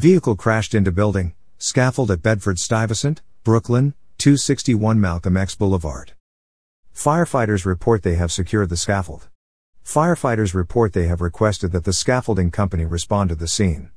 Vehicle crashed into building, scaffold at Bedford Stuyvesant, Brooklyn, 261 Malcolm X Boulevard. Firefighters report they have secured the scaffold. Firefighters report they have requested that the scaffolding company respond to the scene.